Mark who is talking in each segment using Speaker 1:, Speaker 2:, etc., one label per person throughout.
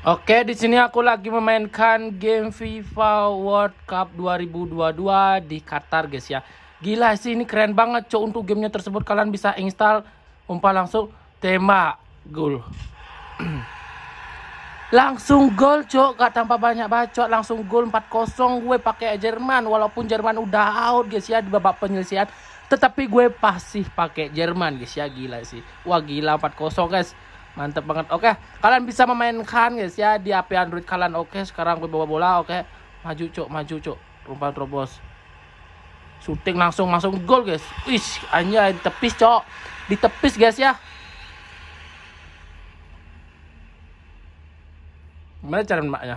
Speaker 1: Oke, di sini aku lagi memainkan game FIFA World Cup 2022 di Qatar, guys ya. Gila sih ini keren banget, cok untuk gamenya tersebut kalian bisa install umpan langsung tema gol. langsung gol, cok, gak tanpa banyak bacot, langsung gol 4-0 gue pakai Jerman walaupun Jerman udah out, guys ya di babak penyelesaian. Tetapi gue pasti pakai Jerman, guys ya, gila sih. Wah, gila 4-0, guys mantap banget oke okay. kalian bisa memainkan guys ya di HP Android kalian oke okay, sekarang gue bawa bola oke okay. maju cok maju cok rumpal terobos syuting langsung langsung gol guys ish anjay ditepis cok ditepis guys ya gimana cara maknya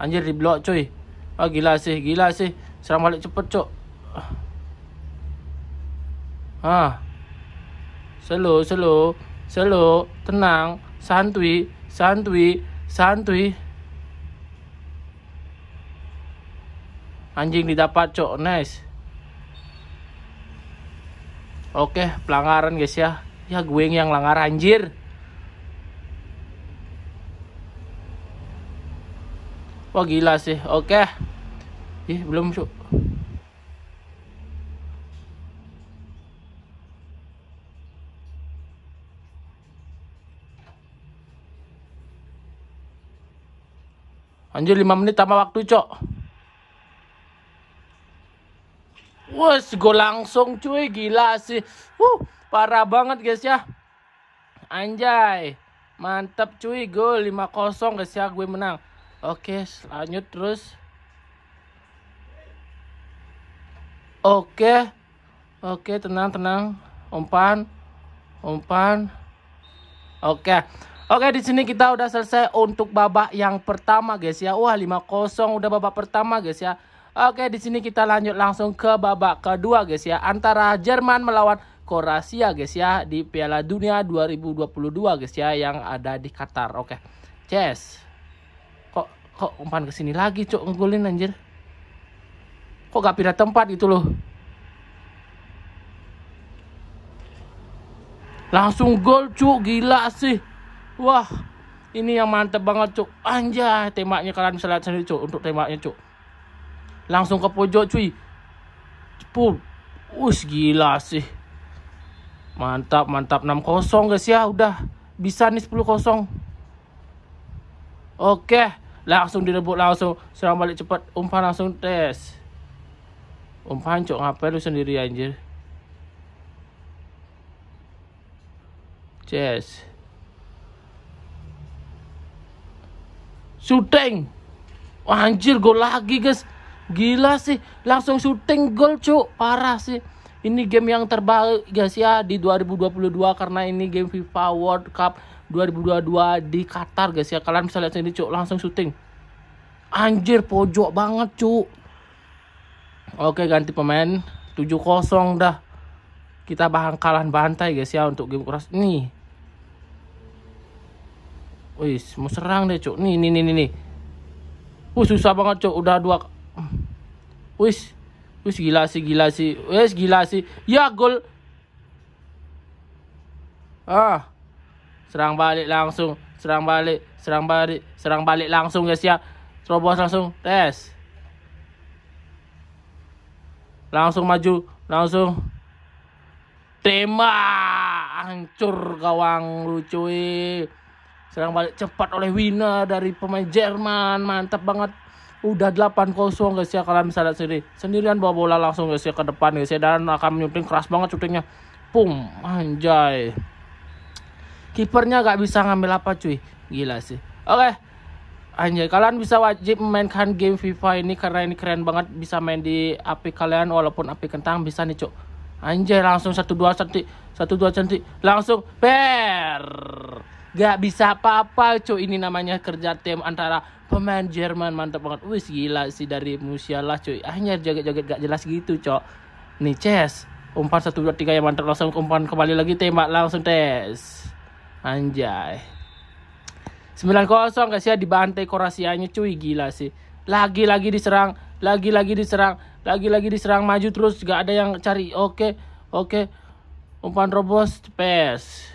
Speaker 1: anjir di blok cuy ah oh, gila sih gila sih serang balik cepet cok ah selo selo selo tenang santui santui santui anjing didapat cok nice oke pelanggaran guys ya ya gue yang langgar anjir wah gila sih oke Ih, belum cok Anjir 5 menit tambah waktu, Cok. Wes, gue langsung cuy, gila sih. Wuh, parah banget guys ya. Anjay. Mantap cuy, gue 5-0 guys ya, gue menang. Oke, lanjut terus. Oke. Oke, tenang, tenang. Umpan. Umpan. Oke. Oke, di sini kita udah selesai untuk babak yang pertama, guys ya. Wah, 5-0 udah babak pertama, guys ya. Oke, di sini kita lanjut langsung ke babak kedua, guys ya. Antara Jerman melawan Kroasia, guys ya, di Piala Dunia 2022, guys ya, yang ada di Qatar. Oke. Chess. Kok kok umpan ke sini lagi, Cok, ngegolin anjir. Kok gak pindah tempat itu loh. Langsung gol, Cuk, gila sih wah ini yang mantep banget cuk anjay temanya kalian bisa lihat sendiri cuk untuk temanya cuk langsung ke pojok cuy Cepul. us gila sih mantap mantap 6-0 guys ya udah bisa nih 10-0 oke langsung direbut langsung serang balik cepat umpan langsung tes umpan cuk. ngapain lu sendiri anjir Cheers. syuting anjir gol lagi guys gila sih langsung syuting gol cuk parah sih ini game yang terbaik guys ya di 2022 karena ini game FIFA World Cup 2022 di Qatar guys ya kalian bisa lihat sendiri cuk langsung syuting anjir pojok banget cuk oke ganti pemain 7-0 dah kita kalah bantai guys ya untuk game keras nih Wis, mau serang deh, Cuk. Nih, nih, nih, nih, nih. Wih, susah banget, Cuk. Udah dua. Wis. Wis gila sih, gila sih. Wis gila sih. Ya gol. Ah. Serang balik langsung. Serang balik, serang balik, serang balik langsung guys ya. Terobos langsung. Tes. Langsung maju, langsung. Tema, hancur gawang lucu. Serang balik cepat oleh Wina dari pemain Jerman. Mantap banget. Udah 8-0 guys ya kalian bisa lihat sendiri. Sendirian bawa bola langsung guys ya ke depan guys ya dan akan menyuting keras banget syutingnya. Pum, anjay. Kipernya gak bisa ngambil apa cuy. Gila sih. Oke. Okay. Anjay, kalian bisa wajib memainkan game FIFA ini karena ini keren banget bisa main di api kalian walaupun api kentang bisa nih, Cuk. Anjay, langsung satu dua cantik, satu dua cantik, langsung per Gak bisa apa-apa cuy ini namanya kerja tim antara pemain Jerman mantap banget. Wis gila sih dari Musiala cuy. Akhirnya joget-joget gak jelas gitu cok. Nih Ces, umpan satu dua tiga yang mantap langsung umpan kembali lagi tembak langsung tes. Anjay. 9-0 guys ya dibantai korasianya cuy gila sih. Lagi-lagi diserang, lagi-lagi diserang, lagi-lagi diserang maju terus gak ada yang cari. Oke, oke. Umpan robos pes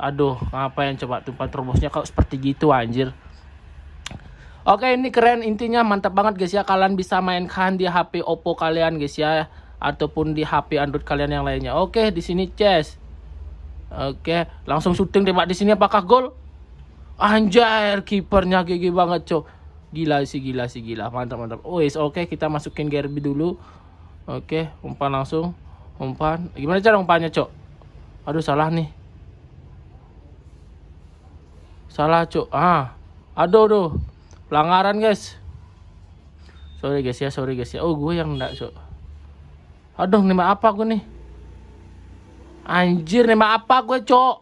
Speaker 1: aduh ngapain coba tumpah terobosnya kok seperti gitu anjir Oke ini keren intinya mantap banget guys ya kalian bisa mainkan di HP Oppo kalian guys ya ataupun di HP Android kalian yang lainnya. Oke di sini chess. Oke langsung syuting tembak di sini apakah gol? Anjir kipernya gigi banget cok. Gila sih gila sih gila mantap mantap. Oh yes, oke kita masukin Gerbi dulu. Oke umpan langsung umpan. Gimana cara umpannya cok? Aduh salah nih. Salah cuk. Ah. Aduh aduh. Pelanggaran guys. Sorry guys ya, sorry guys ya. Oh, gue yang enggak cuk. Aduh, nembak apa gue nih? Anjir, nembak apa gue, cuk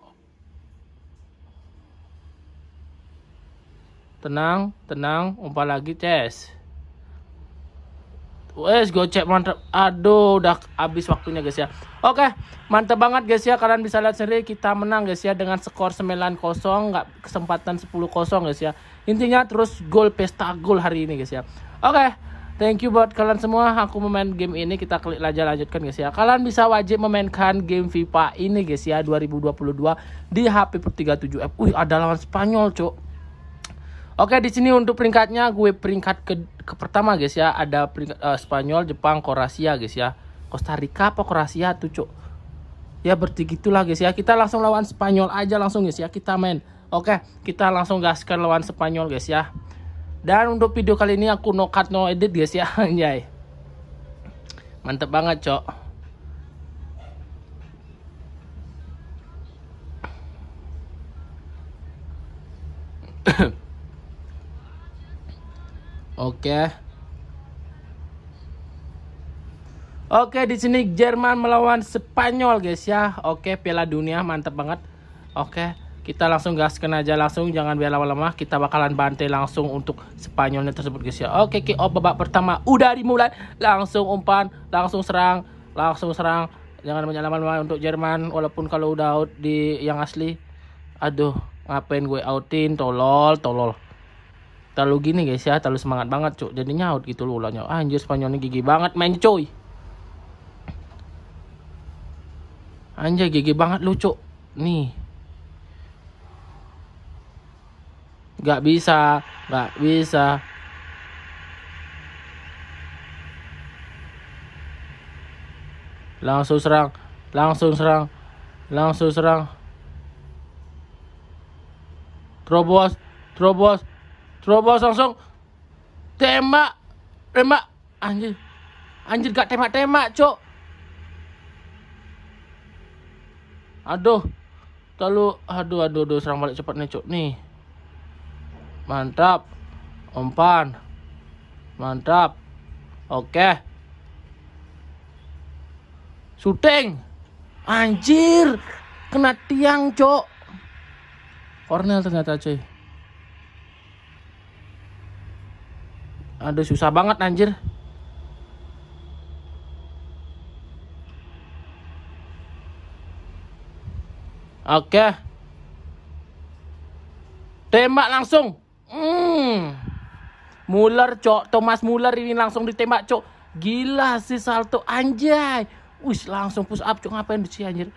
Speaker 1: Tenang, tenang, umpah lagi, Ces. Wes gocek mantap. Aduh udah habis waktunya guys ya. Oke, mantap banget guys ya. Kalian bisa lihat sendiri kita menang guys ya dengan skor 9-0 nggak kesempatan 10-0 guys ya. Intinya terus gol pesta gol hari ini guys ya. Oke. Thank you buat kalian semua. Aku memain game ini kita klik aja lanjutkan guys ya. Kalian bisa wajib memainkan game FIFA ini guys ya 2022 di HP Pro 37F. Wih, ada lawan Spanyol, cok. Oke, di sini untuk peringkatnya gue peringkat ke ke pertama guys ya ada uh, Spanyol, Jepang, Kroasia guys ya. Costa Rica apa Kroasia tuh cuk. Ya gitulah guys ya. Kita langsung lawan Spanyol aja langsung guys ya kita main. Oke, kita langsung gaskan lawan Spanyol guys ya. Dan untuk video kali ini aku no cut no edit guys ya anjay. Mantep banget cok. Ahem. Oke. Oke, di sini Jerman melawan Spanyol, guys ya. Oke, Piala Dunia mantap banget. Oke, kita langsung gaskan aja langsung, jangan biar lama-lama. Kita bakalan bantai langsung untuk Spanyolnya tersebut, guys ya. Oke, kick off babak pertama udah dimulai. Langsung umpan, langsung serang, langsung serang. Jangan banyak lama untuk Jerman walaupun kalau udah out di yang asli. Aduh, ngapain gue outin tolol, tolol terlalu gini guys ya terlalu semangat banget cuk jadi nyaut gitu loh ulangnya ah, anjir ini gigi banget main cuy anjay gigi banget lu cuk nih nggak bisa nggak bisa langsung serang langsung serang langsung serang terobos terobos Terobos langsung tembak, tembak anjir. Anjir gak tembak-tembak, Cok. Aduh. Terlalu aduh aduh aduh serang balik cepat nih, Cok. Nih. Mantap. Umpan. Mantap. Oke. Shooting. Anjir. Kena tiang, Cok. Kornel ternyata, cuy. Aduh susah banget anjir. Oke. Tembak langsung. Hmm. Muller, Cok. Thomas Muller ini langsung ditembak, Cok. Gila sih salto anjay. Wih langsung push up, Cok. Ngapain sih anjir?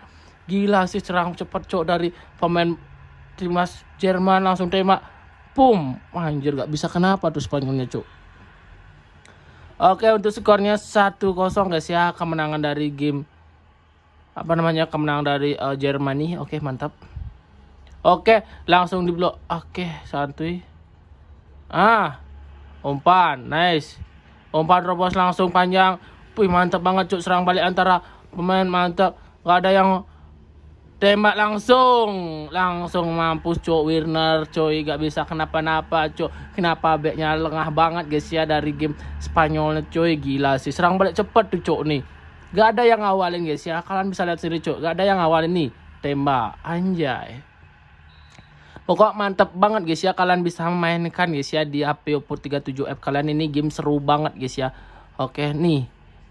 Speaker 1: Gila sih serang cepat, Cok dari pemain timnas Jerman langsung tembak. Pum, anjir gak bisa kenapa tuh Spanyolnya, Cok. Oke untuk skornya 1-0 guys ya kemenangan dari game apa namanya kemenangan dari uh, eh, Germany. Oke mantap. Oke langsung di blok. Oke santuy. Ah umpan nice. Umpan robos langsung panjang. Wih mantap banget cuk serang balik antara pemain mantap. Gak ada yang Tembak langsung, langsung mampus cok winner coy gak bisa kenapa-napa cok. Kenapa backnya lengah banget guys ya dari game spanyol coy gila sih. Serang balik cepet tuh cok nih. Gak ada yang ngawalin guys ya. Kalian bisa lihat sendiri cok. Gak ada yang ngawalin nih. Tembak anjay. Pokok mantep banget guys ya. Kalian bisa memainkan guys ya di HP Oppo 37F kalian ini game seru banget guys ya. Oke nih,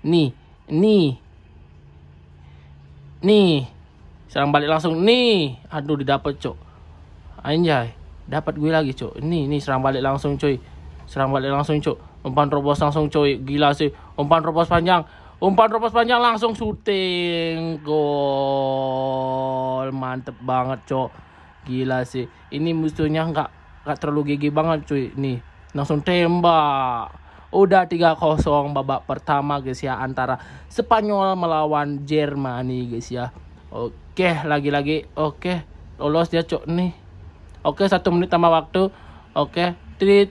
Speaker 1: nih, nih, nih. Serang balik langsung nih. Aduh didapat cok. Anjay. Dapat gue lagi cok. Ini ini serang balik langsung cuy. Serang balik langsung cok. Umpan robos langsung cuy. Gila sih. Umpan robos panjang. Umpan robos panjang langsung syuting. Gol. Mantep banget cok. Gila sih. Ini musuhnya nggak nggak terlalu gigi banget cuy. Nih langsung tembak udah 3-0 babak pertama guys ya antara Spanyol melawan Jerman nih guys ya. Oke, lagi-lagi. Oke, lolos dia cok nih. Oke, satu menit tambah waktu. Oke, treat.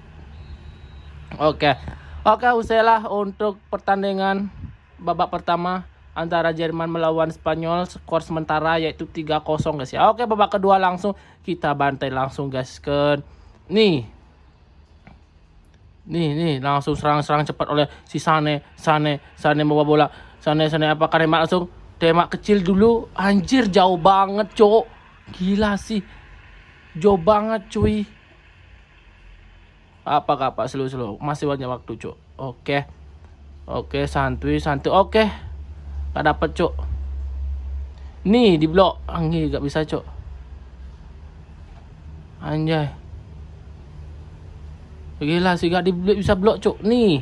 Speaker 1: Oke, oke usailah untuk pertandingan babak pertama antara Jerman melawan Spanyol skor sementara yaitu 3-0 guys ya. Oke, babak kedua langsung kita bantai langsung guys ke nih. Nih, nih langsung serang-serang cepat oleh si Sane, Sane, Sane membawa bola. Sane, Sane apakah Karim langsung tema kecil dulu anjir jauh banget, Cok. Gila sih. Jauh banget, cuy. Apa kapak slow-slow? Masih banyak waktu, Cok. Oke. Oke, santuy, santuy. Oke. Gak dapet, Cok. Nih, di blok. Anjir, gak bisa, Cok. Anjay. Gila sih gak di bisa blok, Cok. Nih.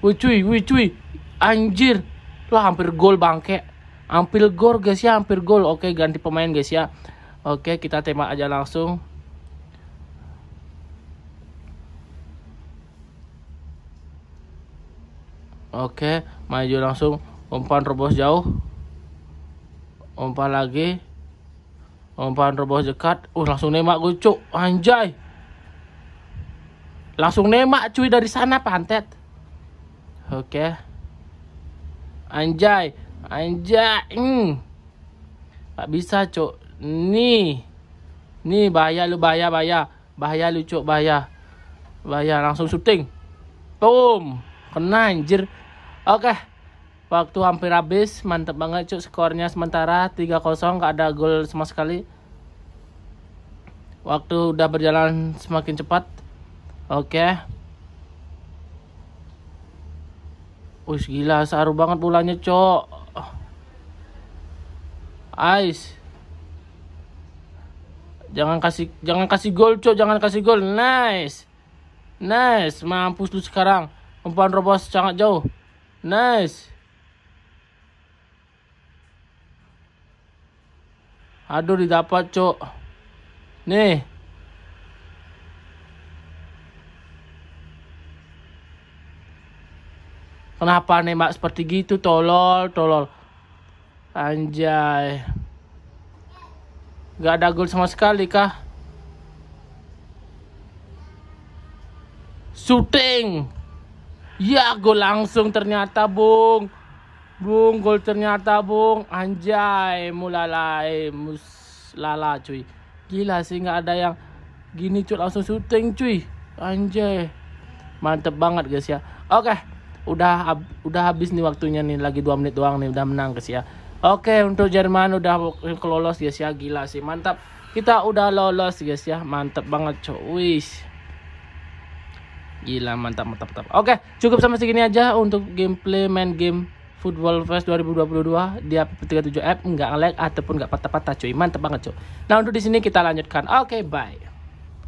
Speaker 1: Wih, cuy, wih, cuy. Anjir lah hampir gol bangke hampir gol guys ya hampir gol oke ganti pemain guys ya oke kita tembak aja langsung oke maju langsung umpan robos jauh umpan lagi umpan robos dekat uh langsung nembak gue anjay langsung nembak cuy dari sana pantet oke okay. Anjay. Anjay. Hmm. Tak bisa, cok. Ni. Ni bahaya lu, bahaya, bahaya. Bahaya lu, cok, bahaya. Bahaya, langsung syuting. Boom. Kena anjir. Oke. Okay. Waktu hampir habis, mantep banget cok skornya sementara 3-0 gak ada gol sama sekali. Waktu udah berjalan semakin cepat. Oke. Okay. Wih gila saru banget bulannya cok. ice, Jangan kasih jangan kasih gol cok, jangan kasih gol. Nice. Nice, mampus lu sekarang. Umpan robos sangat jauh. Nice. Aduh didapat cok. Nih. Kenapa nembak seperti gitu tolol tolol. Anjay. Gak ada gol sama sekali kah? Shooting. Ya gol langsung ternyata Bung. Bung gol ternyata Bung. Anjay mulalai mus lala cuy. Gila sih nggak ada yang gini cuy langsung syuting cuy. Anjay. Mantep banget guys ya. Oke. Okay udah hab, udah habis nih waktunya nih lagi dua menit doang nih udah menang guys ya oke untuk Jerman udah kelolos guys ya gila sih mantap kita udah lolos guys ya mantap banget cowis gila mantap mantap mantap oke cukup sama segini aja untuk gameplay main game Football Fest 2022 dia 37 app nggak ngelag ataupun nggak patah-patah cuy mantap banget cuy nah untuk di sini kita lanjutkan oke bye